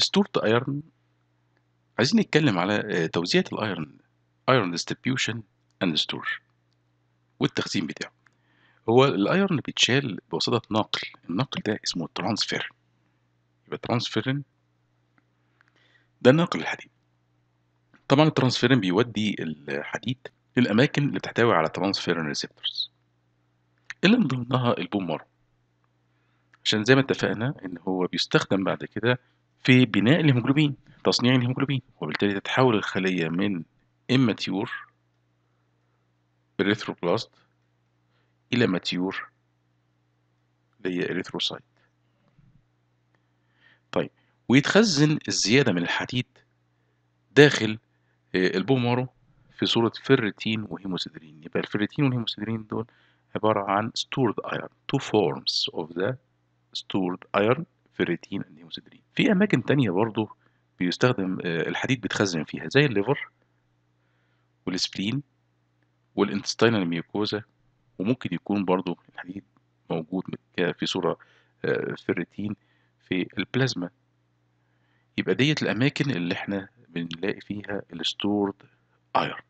اسطورة ايرن عايزين نتكلم على آه، توزيعة الايرن ايرن ديستريبيوشن اند ستور والتخزين بتاعه هو الايرن بيتشال بواسطة نقل النقل ده اسمه ترانسفير يبقى ترانسفيرن ده نقل الحديد طبعا الترانسفيرن بيودي الحديد للأماكن اللي بتحتوي على ترانسفيرن ريسبتورز اللي من ضمنها البوم مارو عشان زي ما اتفقنا إن هو بيستخدم بعد كده في بناء الهيموجلوبين تصنيع الهيموجلوبين وبالتالي تتحول الخلية من immature erythroblast إلى mature اللي هي erythrocyte طيب ويتخزن الزيادة من الحديد داخل آه، البومارو في صورة فيرتين وهيموسيدرين يبقى الفيرتين والهيموسيدرين دول عبارة عن stored iron two forms of the stored iron ferritin and المسدرين في اماكن تانية برضو بيستخدم آه، الحديد بيتخزن فيها زي الليفر والسبلين والانتستينال ميوكوزا وممكن يكون برضو الحديد موجود في صورة آه، فيرتين في البلازما يبقى ديت الأماكن اللي احنا بنلاقي فيها الستورد ايرون